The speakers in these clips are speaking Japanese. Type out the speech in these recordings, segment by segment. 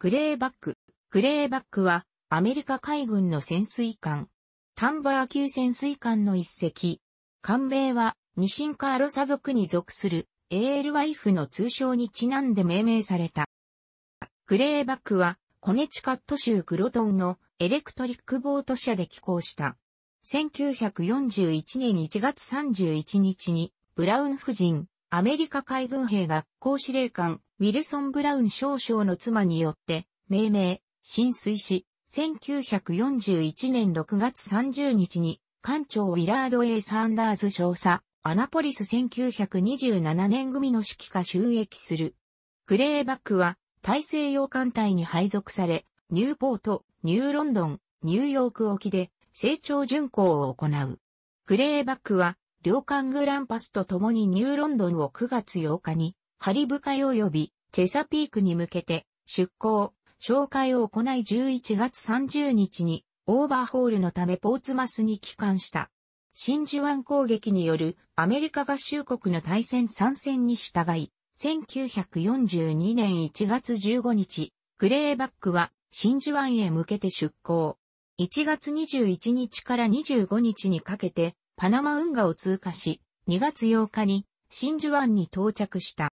クレーバック。クレーバックは、アメリカ海軍の潜水艦。タンバー級潜水艦の一隻。艦名は、ニシンカーロサ族に属する、エールワイフの通称にちなんで命名された。クレーバックは、コネチカット州クロトンのエレクトリックボート社で寄港した。1941年1月31日に、ブラウン夫人、アメリカ海軍兵学校司令官、ウィルソン・ブラウン少将の妻によって命名、浸水し、1941年6月30日に、艦長ウィラード・ A・ サンダーズ少佐、アナポリス1927年組の指揮下収益する。クレーバックは、大西洋艦隊に配属され、ニューポート、ニューロンドン、ニューヨーク沖で、成長巡航を行う。クレーバックは、両艦グランパスと共にニューロンドンを9月8日にカリブ海及びチェサピークに向けて出港、紹介を行い11月30日にオーバーホールのためポーツマスに帰還した。真珠湾攻撃によるアメリカ合衆国の対戦参戦に従い、1942年1月15日、グレーバックは真珠湾へ向けて出港。1月21日から25日にかけてパナマ運河を通過し、2月8日に真珠湾に到着した。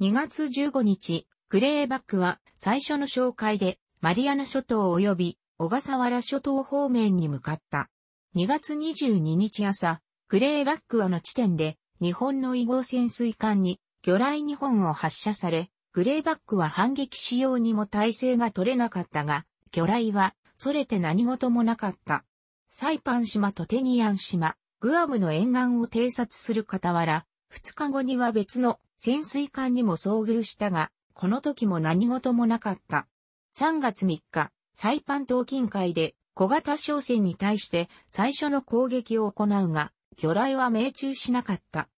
2月15日、グレーバックは最初の紹介でマリアナ諸島及び小笠原諸島方面に向かった。2月22日朝、グレーバックはの地点で日本の違合潜水艦に魚雷2本を発射され、グレーバックは反撃しようにも体制が取れなかったが、魚雷は、それて何事もなかった。サイパン島とテニアン島、グアムの沿岸を偵察する傍ら、2日後には別の潜水艦にも遭遇したが、この時も何事もなかった。3月3日、サイパン島近海で小型商船に対して最初の攻撃を行うが、魚雷は命中しなかった。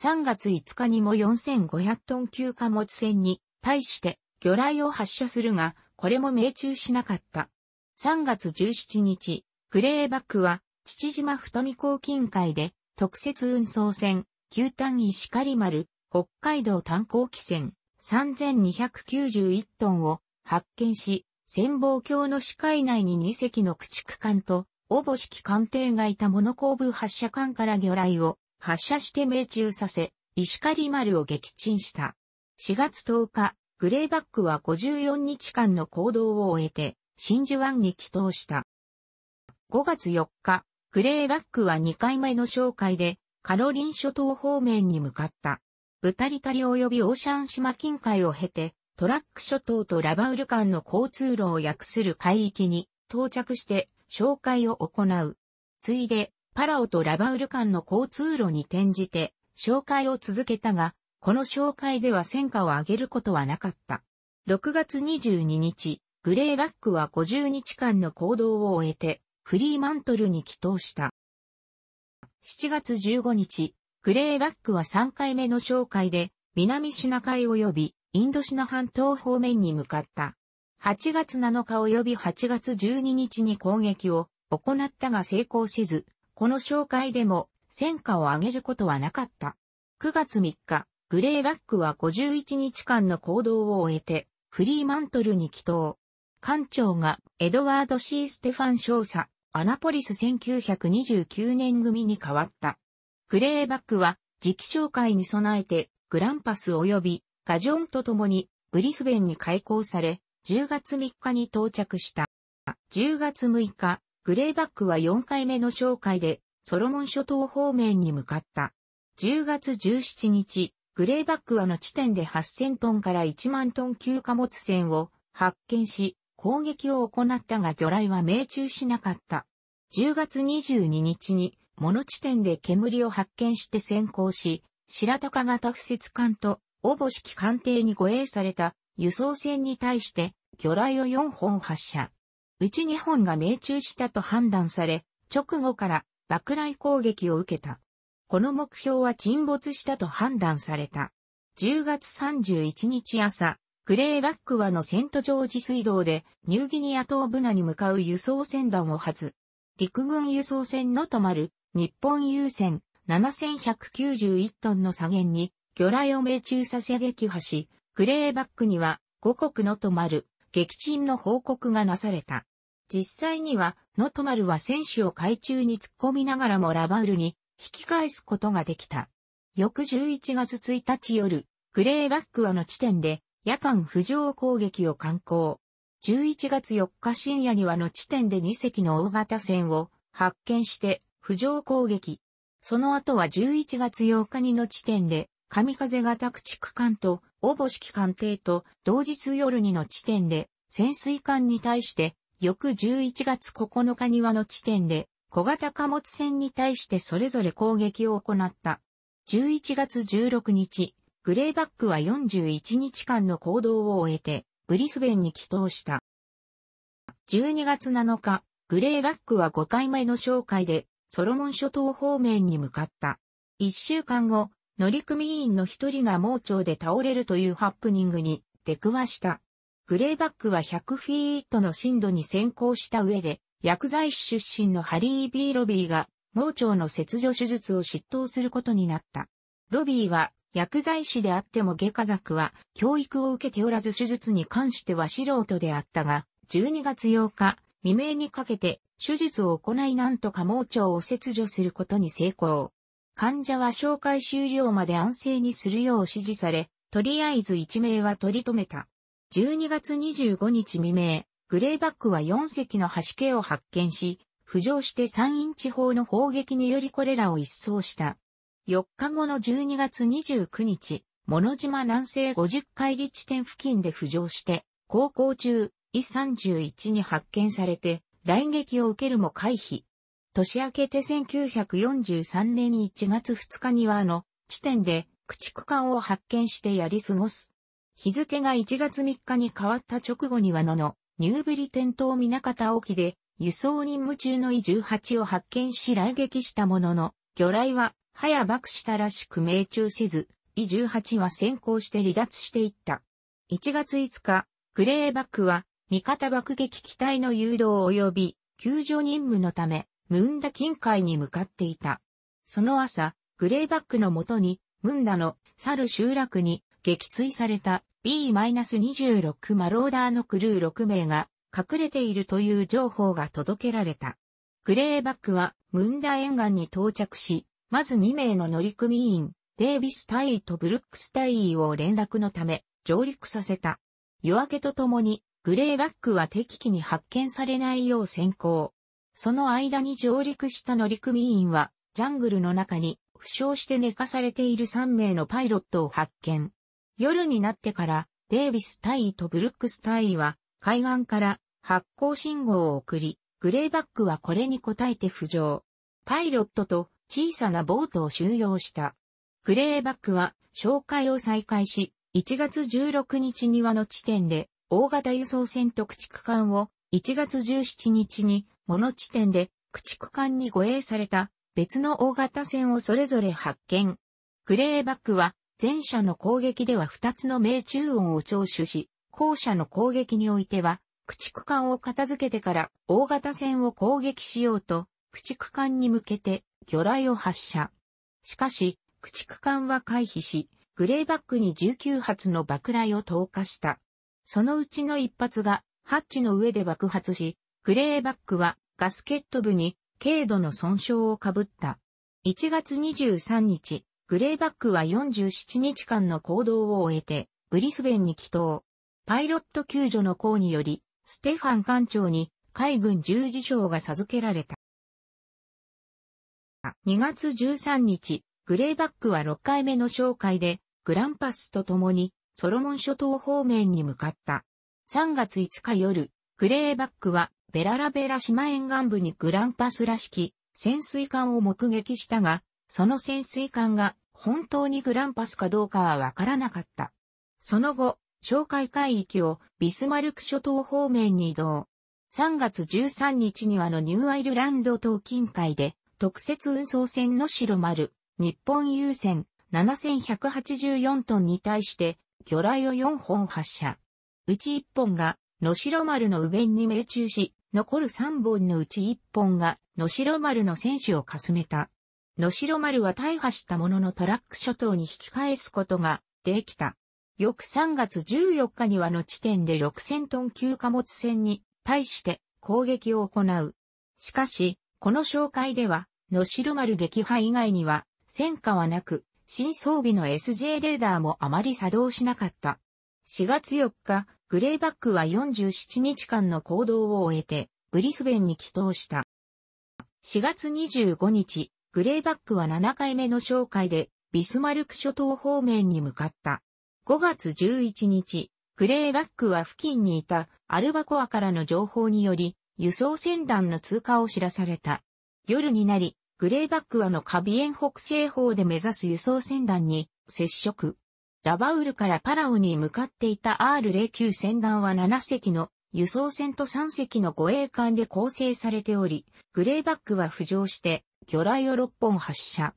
3月5日にも4500トン級貨物船に対して魚雷を発射するが、これも命中しなかった。3月17日、クレーバックは父島太見港近海で特設運送船、旧単位石狩丸北海道炭鉱汽船3291トンを発見し、潜望鏡の視界内に2隻の駆逐艦と、おぼしき艦艇がいたモノー部発射艦から魚雷を発射して命中させ、石狩丸を撃沈した。4月10日、グレーバックは54日間の行動を終えて、真珠湾に帰投した。5月4日、グレーバックは2回目の紹介で、カロリン諸島方面に向かった。ブタリタリ及びオーシャン島近海を経て、トラック諸島とラバウル間の交通路を訳する海域に到着して紹介を行う。ついで、パラオとラバウル間の交通路に転じて紹介を続けたが、この紹介では戦果を上げることはなかった。6月22日、グレーバックは50日間の行動を終えて、フリーマントルに帰投した。7月15日、グレーバックは3回目の紹介で、南シナ海及びインドシナ半島方面に向かった。8月7日及び8月12日に攻撃を行ったが成功せず、この紹介でも戦果を上げることはなかった。9月3日、グレーバックは51日間の行動を終えて、フリーマントルに帰投。艦長がエドワード・シー・ステファン少佐、アナポリス1929年組に変わった。グレーバックは、時期紹介に備えて、グランパス及びガジョンと共にブリスベンに開港され、10月3日に到着した。10月6日、グレーバックは4回目の紹介で、ソロモン諸島方面に向かった。10月17日、グレーバックはの地点で8000トンから1万トン級貨物船を発見し、攻撃を行ったが魚雷は命中しなかった。10月22日に物地点で煙を発見して先行し、白鷹型不設艦と、おぼしき艦艇に護衛された輸送船に対して、魚雷を4本発射。うち2本が命中したと判断され、直後から爆雷攻撃を受けた。この目標は沈没したと判断された。10月31日朝、クレーバックはのセントジョージ水道でニューギニア島ブナに向かう輸送船団を発。陸軍輸送船の止まる日本優先7191トンの左舷に、魚雷を命中させ撃破し、クレーバックには五国のとまる、撃沈の報告がなされた。実際には、ノトマルは選手を海中に突っ込みながらもラバウルに引き返すことができた。翌11月1日夜、クレーバックはの地点で夜間浮上攻撃を観光。11月4日深夜にはの地点で2隻の大型船を発見して浮上攻撃。その後は11月8日にの地点で、神風型駆地区艦と、おぼしき艦艇と、同日夜にの地点で、潜水艦に対して、翌11月9日にはの地点で、小型貨物船に対してそれぞれ攻撃を行った。11月16日、グレーバックは41日間の行動を終えて、ブリスベンに帰投した。12月7日、グレーバックは5回目の紹介で、ソロモン諸島方面に向かった。一週間後、乗組員の一人が盲腸で倒れるというハプニングに出くわした。グレイバックは100フィートの深度に先行した上で、薬剤師出身のハリー・ビー・ロビーが盲腸の切除手術を執刀することになった。ロビーは薬剤師であっても外科学は教育を受けておらず手術に関しては素人であったが、12月8日、未明にかけて手術を行いなんとか盲腸を切除することに成功。患者は紹介終了まで安静にするよう指示され、とりあえず一命は取り留めた。12月25日未明、グレイバックは4隻の端気を発見し、浮上して山陰地方の砲撃によりこれらを一掃した。4日後の12月29日、物島南西50海里地点付近で浮上して、航行中、イ31に発見されて、来撃を受けるも回避。年明けて1943年1月2日にはあの地点で駆逐艦を発見してやり過ごす。日付が1月3日に変わった直後にはのの、ニューブリテン島南方沖で輸送任務中の E18 を発見し来撃したものの、魚雷は早爆したらしく命中せず、E18 は先行して離脱していった。1月5日、グレーバックは味方爆撃機体の誘導及び救助任務のため、ムンダ近海に向かっていた。その朝、グレーバックのもとに、ムンダの去る集落に撃墜された B-26 マローダーのクルー6名が隠れているという情報が届けられた。グレーバックはムンダ沿岸に到着し、まず2名の乗組員、デイビス隊員とブルックス隊員を連絡のため上陸させた。夜明けとともにグレーバックは敵機に発見されないよう先行。その間に上陸した乗組員は、ジャングルの中に、負傷して寝かされている3名のパイロットを発見。夜になってから、デイビス大尉とブルックス大尉は、海岸から発光信号を送り、グレーバックはこれに応えて浮上。パイロットと小さなボートを収容した。グレーバックは、紹介を再開し、1月16日にはの地点で、大型輸送船と駆逐艦を1月17日に、物地点で駆逐艦に護衛された別の大型船をそれぞれ発見。グレーバックは前者の攻撃では2つの命中音を聴取し、後者の攻撃においては駆逐艦を片付けてから大型船を攻撃しようと駆逐艦に向けて魚雷を発射。しかし、駆逐艦は回避し、グレーバックに19発の爆雷を投下した。そのうちの一発がハッチの上で爆発し、クレーバックはガスケット部に軽度の損傷をかぶった。1月23日、グレーバックは47日間の行動を終えて、ブリスベンに帰島。パイロット救助の功により、ステファン艦長に海軍十字章が授けられた。2月13日、グレーバックは6回目の紹介で、グランパスと共にソロモン諸島方面に向かった。3月5日夜、クレーバックはベララベラ島沿岸部にグランパスらしき潜水艦を目撃したが、その潜水艦が本当にグランパスかどうかはわからなかった。その後、哨戒海域をビスマルク諸島方面に移動。3月13日にはのニューアイルランド島近海で特設運送船の白丸、日本優船7184トンに対して魚雷を4本発射。うち1本が、野城丸の右辺に命中し、残る3本のうち1本が、野城丸の戦士をかすめた。野城丸は大破したもののトラック諸島に引き返すことができた。翌3月14日にはの地点で6000トン級貨物船に対して攻撃を行う。しかし、この紹介では、野城丸撃破以外には戦果はなく、新装備の SJ レーダーもあまり作動しなかった。4月4日、グレイバックは47日間の行動を終えて、ブリスベンに帰投した。4月25日、グレイバックは7回目の紹介で、ビスマルク諸島方面に向かった。5月11日、グレイバックは付近にいたアルバコアからの情報により、輸送船団の通過を知らされた。夜になり、グレーバックはのカビエン北西方で目指す輸送船団に接触。ラバウルからパラオに向かっていた R09 船団は7隻の輸送船と3隻の護衛艦で構成されており、グレーバックは浮上して魚雷を6本発射。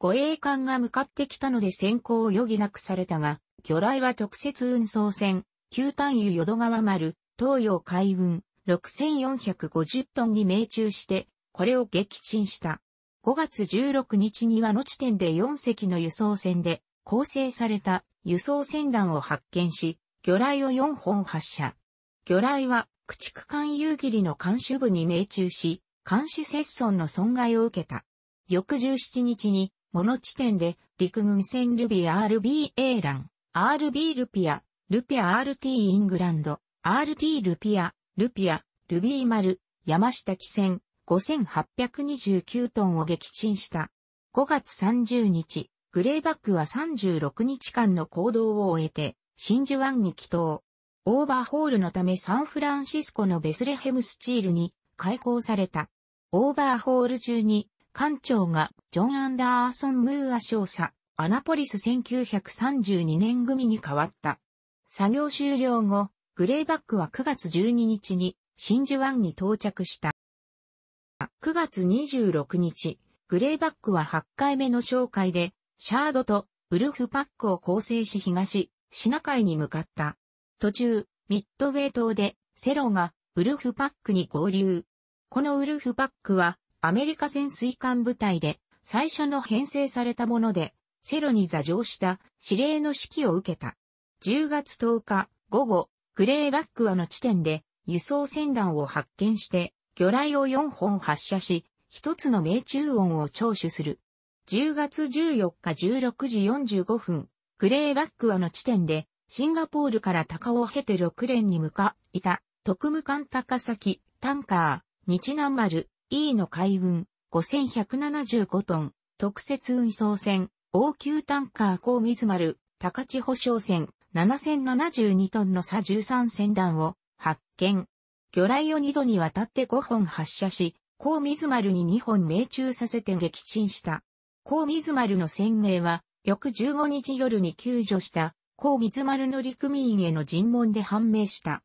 護衛艦が向かってきたので先行を余儀なくされたが、魚雷は特設運送船、旧単油淀川丸、東洋海運、6450トンに命中して、これを撃沈した。5月16日にはの地点で4隻の輸送船で構成された輸送船団を発見し、魚雷を4本発射。魚雷は駆逐艦夕霧の艦首部に命中し、艦首接損の損害を受けた。翌17日に、モノ地点で陸軍船ルビー RBA ラン、RB ルピア、ルピア RT イングランド、RT ルピア、ルピア、ルビー丸、山下汽船、5829トンを撃沈した。5月30日、グレーバックは36日間の行動を終えて、真珠湾に帰島。オーバーホールのためサンフランシスコのベスレヘムスチールに開港された。オーバーホール中に、艦長がジョン・アンダーソン・ムーア少佐、アナポリス1932年組に変わった。作業終了後、グレイバックは9月12日に真珠湾に到着した。9月26日、グレーバックは8回目の紹介で、シャードとウルフパックを構成し東、シナ海に向かった。途中、ミッドウェイ島で、セロがウルフパックに合流。このウルフパックは、アメリカ潜水艦部隊で、最初の編成されたもので、セロに座上した指令の指揮を受けた。10月10日午後、グレーバックはの地点で輸送船団を発見して魚雷を4本発射し、一つの命中音を聴取する。10月14日16時45分、クレーバックはの地点で、シンガポールから高尾を経て6連に向かいた、特務艦高崎、タンカー、日南丸、E の海運、5175トン、特設運送船、応急タンカー高水丸、高千穂商船、7072トンの差13船団を発見。魚雷を二度にわたって五本発射し、高水丸に二本命中させて撃沈した。高水丸の船名は、翌15日夜に救助した高水丸の陸民への尋問で判明した。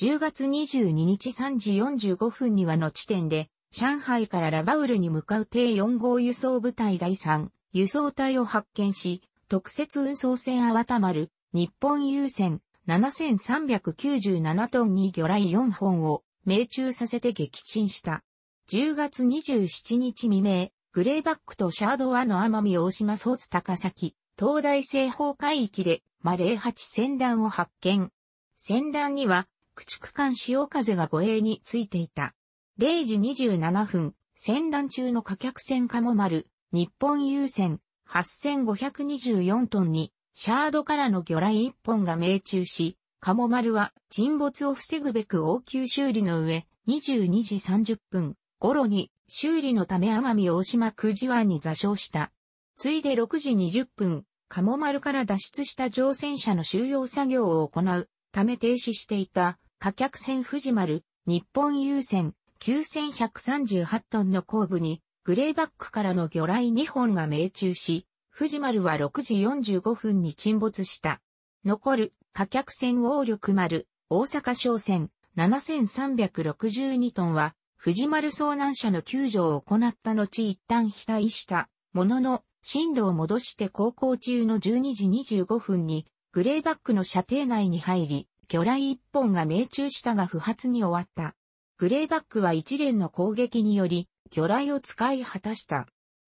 10月22日3時45分にはの地点で、上海からラバウルに向かう低4号輸送部隊第3輸送隊を発見し、特設運送船粟田丸、日本優先、7397トンに魚雷4本を命中させて撃沈した。10月27日未明、グレーバックとシャードワの奄美大島ソーツ高崎、東大西方海域で、マレー8船団を発見。船団には、駆逐艦潮風が護衛についていた。0時27分、船団中の火客船カモ丸、日本郵船8524トンにシャードからの魚雷一本が命中し、カモ丸は沈没を防ぐべく応急修理の上、22時30分頃に修理のため奄美大島空地湾に座礁した。ついで6時20分、カモ丸から脱出した乗船者の収容作業を行うため停止していた貨客船藤丸、日本郵船9138トンの後部にグレーバックからの魚雷2本が命中し、藤丸は6時45分に沈没した。残る、火客船王力丸、大阪商船、7362トンは、藤丸遭難者の救助を行った後一旦被災した、ものの、震度を戻して航行中の12時25分に、グレーバックの射程内に入り、魚雷一本が命中したが不発に終わった。グレーバックは一連の攻撃により、魚雷を使い果たした。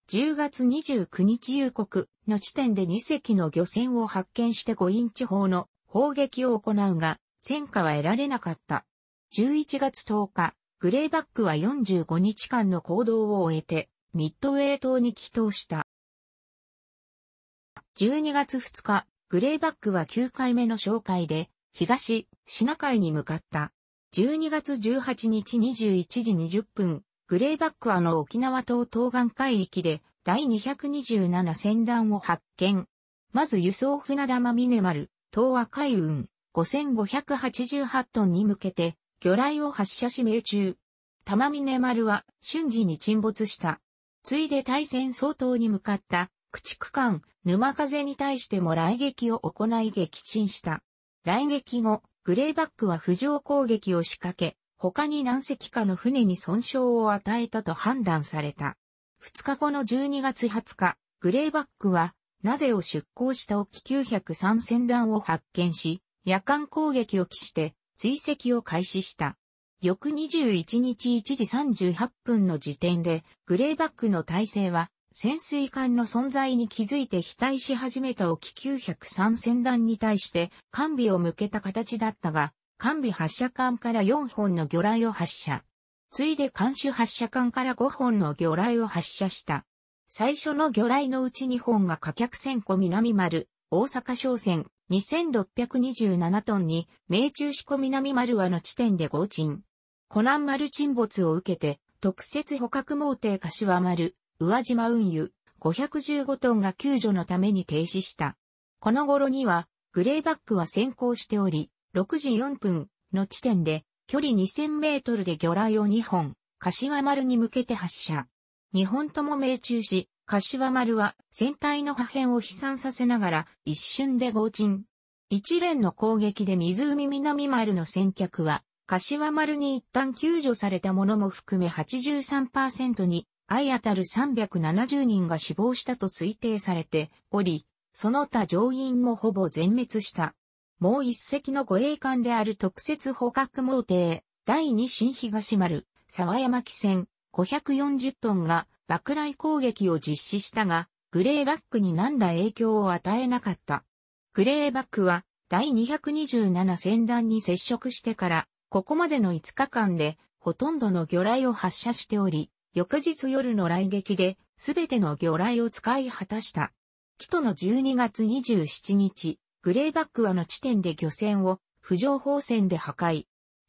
10月29日夕刻の地点で2隻の漁船を発見して5インチ砲の砲撃を行うが、戦果は得られなかった。11月10日、グレイバックは45日間の行動を終えて、ミッドウェー島に帰島した。12月2日、グレイバックは9回目の紹介で、東、シナ海に向かった。12月18日21時20分、グレーバックはの沖縄島東岸海域で第227船団を発見。まず輸送船玉ミネマル、東亜海運5588トンに向けて魚雷を発射し命中。玉ミネ丸は瞬時に沈没した。ついで対戦相当に向かった駆逐艦沼風に対しても雷撃を行い撃沈した。雷撃後、グレーバックは浮上攻撃を仕掛け、他に何隻かの船に損傷を与えたと判断された。2日後の12月20日、グレーバックは、なぜを出港した沖903船団を発見し、夜間攻撃を期して追跡を開始した。翌21日1時38分の時点で、グレーバックの体制は、潜水艦の存在に気づいて非対し始めた沖903船団に対して、完備を向けた形だったが、艦尾発射艦から4本の魚雷を発射。ついで艦首発射艦から5本の魚雷を発射した。最初の魚雷のうち2本が火客船庫南丸、大阪商船2627トンに、命中し込南丸和の地点で合沈。湖南丸沈没を受けて、特設捕獲猛艇柏丸、宇和島運輸515トンが救助のために停止した。この頃には、グレーバックは先行しており、6時4分の地点で、距離2000メートルで魚雷を2本、柏丸に向けて発射。2本とも命中し、柏丸は船体の破片を飛散させながら一瞬で合沈。一連の攻撃で湖南丸の船客は、柏丸に一旦救助されたものも含め83%に、相当たる370人が死亡したと推定されており、その他乗員もほぼ全滅した。もう一隻の護衛艦である特設捕獲網艇、第二新東丸、沢山機船、540トンが爆雷攻撃を実施したが、グレーバックに何ら影響を与えなかった。グレーバックは第227戦団に接触してから、ここまでの5日間でほとんどの魚雷を発射しており、翌日夜の雷撃ですべての魚雷を使い果たした。キの12月27日、グレーバックはの地点で漁船を浮上砲船で破壊。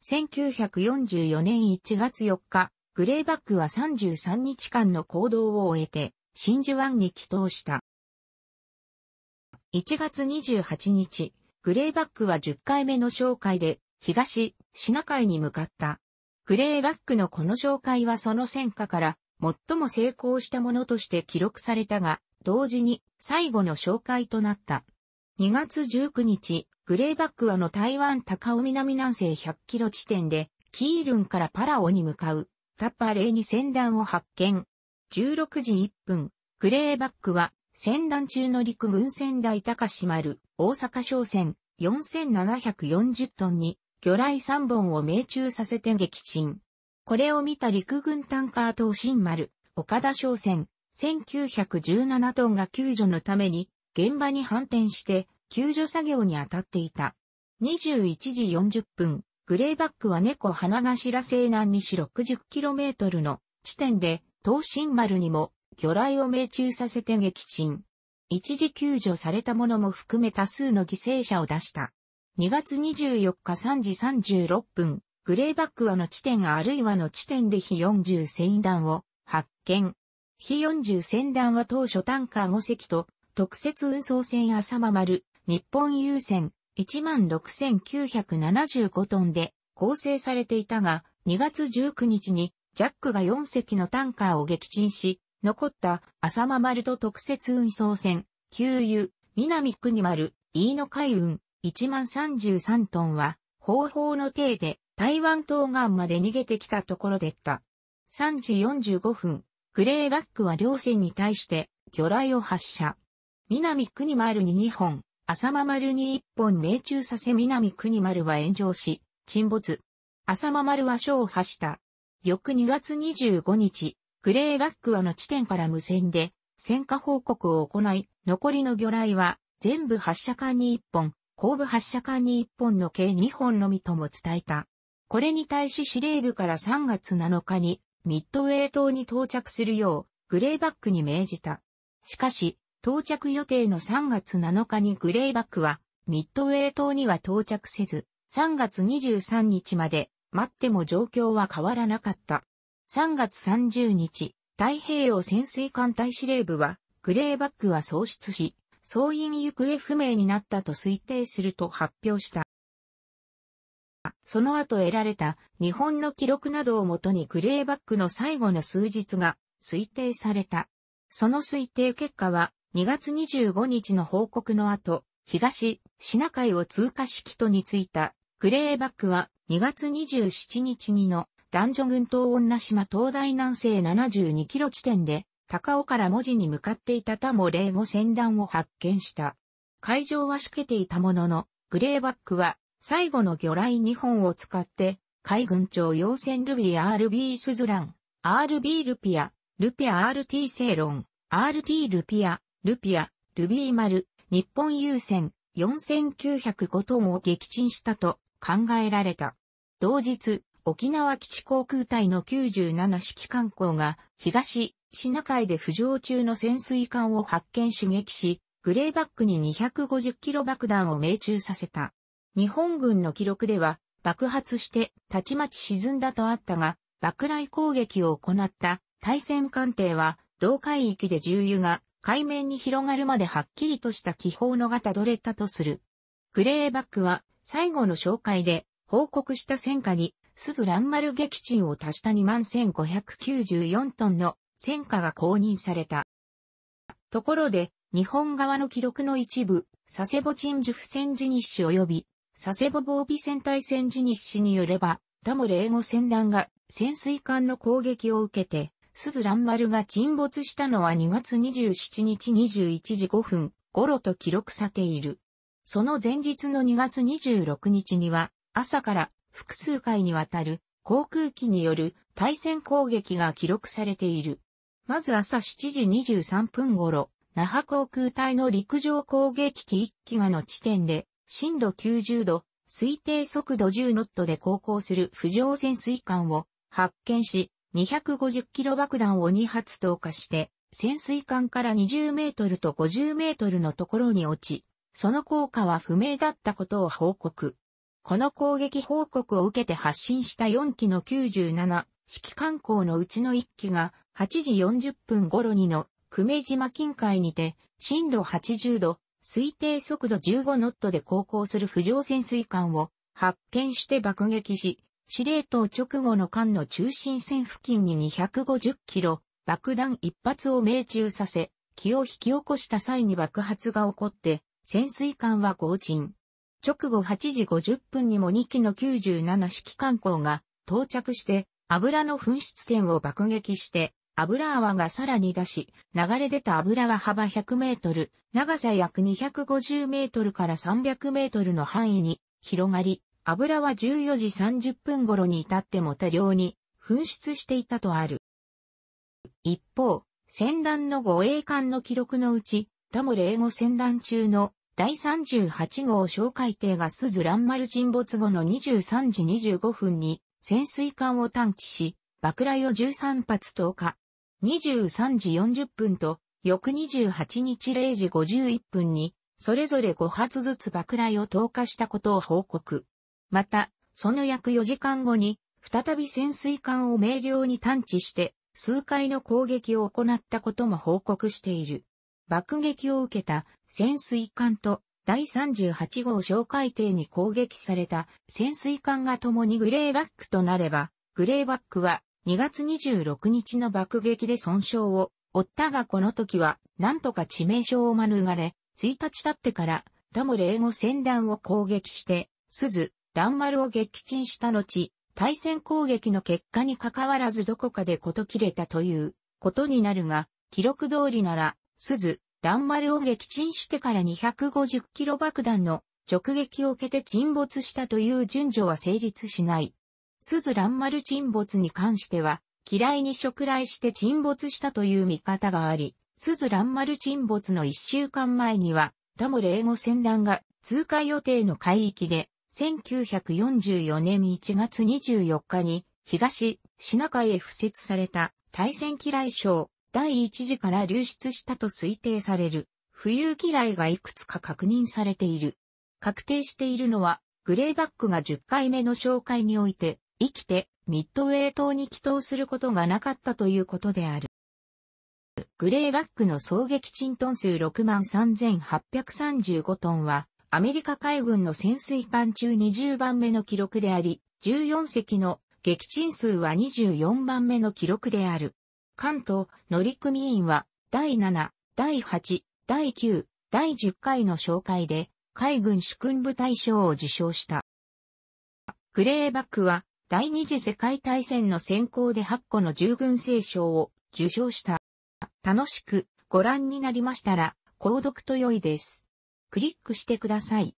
1944年1月4日、グレーバックは33日間の行動を終えて、真珠湾に帰投した。1月28日、グレーバックは10回目の紹介で、東、シナ海に向かった。グレーバックのこの紹介はその戦果から、最も成功したものとして記録されたが、同時に最後の紹介となった。2月19日、グレーバックはの台湾高尾南南西100キロ地点で、キールンからパラオに向かう、タッパレーに船団を発見。16時1分、グレーバックは、船団中の陸軍船台高島る、大阪商船、4740トンに、魚雷3本を命中させて撃沈。これを見た陸軍タンカー等新丸、岡田商船、1917トンが救助のために現場に反転して、救助作業に当たっていた。21時40分、グレーバックは猫花頭西南西 60km の地点で、東新丸にも魚雷を命中させて撃沈。一時救助された者も含め多数の犠牲者を出した。2月24日3時36分、グレーバックはの地点あるいはの地点で非40船団を発見。非40戦団は当初タンカー5隻と特設運送船浅間丸、日本郵船、16,975トンで構成されていたが、2月19日にジャックが4隻のタンカーを撃沈し、残った浅間丸と特設運送船、給油、南国丸、飯野海運、133トンは、方法の体で台湾東岸まで逃げてきたところでった。3時45分、クレーバックは両船に対して魚雷を発射。南国丸に2本、浅間丸に1本命中させ南国丸は炎上し、沈没。浅間丸は小破した。翌2月25日、グレーバックはの地点から無線で、戦果報告を行い、残りの魚雷は、全部発射管に1本、後部発射管に1本の計2本のみとも伝えた。これに対し司令部から3月7日に、ミッドウェイ島に到着するよう、グレーバックに命じた。しかし、到着予定の3月7日にグレイバックは、ミッドウェー島には到着せず、3月23日まで待っても状況は変わらなかった。3月30日、太平洋潜水艦隊司令部は、グレイバックは喪失し、総員行方不明になったと推定すると発表した。その後得られた日本の記録などをもとにグレーバックの最後の数日が推定された。その推定結果は2月25日の報告の後、東、シナ海を通過式とに着いた、クレーバックは2月27日にの、男女群島女島東大南西72キロ地点で、高尾から文字に向かっていた多も零語船団を発見した。海上はしけていたものの、グレーバックは最後の魚雷2本を使って、海軍庁要船ルビー RB スズラン、RB ルピア、ルピア RT セーロン、RT ルピア、ルピア、ルビーマル、日本優先、4905トンを撃沈したと考えられた。同日、沖縄基地航空隊の97式艦校が東シナ海で浮上中の潜水艦を発見刺激し、グレーバックに250キロ爆弾を命中させた。日本軍の記録では爆発してたちまち沈んだとあったが、爆雷攻撃を行った対戦艦艇は同海域で重油が海面に広がるまではっきりとした気泡のがたどれたとする。クレーバックは最後の紹介で報告した戦火に、鈴蘭丸撃沈を足した21,594トンの戦火が公認された。ところで、日本側の記録の一部、佐世保鎮樹府戦時日誌及び、佐世保防備戦隊戦時日誌によれば、モレー語戦団が潜水艦の攻撃を受けて、鈴蘭丸が沈没したのは2月27日21時5分頃と記録されている。その前日の2月26日には、朝から複数回にわたる航空機による対戦攻撃が記録されている。まず朝7時23分頃、那覇航空隊の陸上攻撃機1機がの地点で、震度90度、推定速度10ノットで航行する浮上潜水艦を発見し、250キロ爆弾を2発投下して、潜水艦から20メートルと50メートルのところに落ち、その効果は不明だったことを報告。この攻撃報告を受けて発進した4機の97指揮艦校のうちの1機が8時40分頃にの久米島近海にて震度80度、推定速度15ノットで航行する浮上潜水艦を発見して爆撃し、司令塔直後の艦の中心線付近に250キロ、爆弾一発を命中させ、気を引き起こした際に爆発が起こって、潜水艦は合沈。直後8時50分にも2機の97式艦砲が到着して、油の噴出点を爆撃して、油泡がさらに出し、流れ出た油は幅100メートル、長さ約250メートルから300メートルの範囲に広がり、油は14時30分頃に至っても多量に噴出していたとある。一方、船団の護衛艦の記録のうち、タモレ英語船団中の第38号小海艇が鈴蘭丸沈没後の23時25分に潜水艦を探知し、爆雷を13発投下。23時40分と、翌28日0時51分に、それぞれ5発ずつ爆雷を投下したことを報告。また、その約4時間後に、再び潜水艦を明瞭に探知して、数回の攻撃を行ったことも報告している。爆撃を受けた潜水艦と第38号小海艇に攻撃された潜水艦が共にグレーバックとなれば、グレーバックは2月26日の爆撃で損傷を負ったがこの時はなんとか致命傷を免れ、1日経ってからダモレーゴ船団を攻撃して、鈴、乱丸を撃沈した後、対戦攻撃の結果に関わらずどこかでこと切れたということになるが、記録通りなら、鈴、乱丸を撃沈してから250キロ爆弾の直撃を受けて沈没したという順序は成立しない。鈴乱丸沈没に関しては、嫌いに触来して沈没したという見方があり、鈴乱丸沈没の一週間前には、モレーゴ船団が通過予定の海域で1944年1月24日に東シナ海へ付設された対戦機雷省第1次から流出したと推定される浮遊機雷がいくつか確認されている。確定しているのはグレーバックが10回目の紹介において生きてミッドウェイ島に帰島することがなかったということである。グレーバックの総撃沈トン数63,835トンはアメリカ海軍の潜水艦中20番目の記録であり、14隻の撃沈数は24番目の記録である。関東乗組員は第7、第8、第9、第10回の紹介で海軍主君部大賞を受賞した。グレーバックは第二次世界大戦の先行で8個の従軍聖賞を受賞した。楽しくご覧になりましたら、購読と良いです。クリックしてください。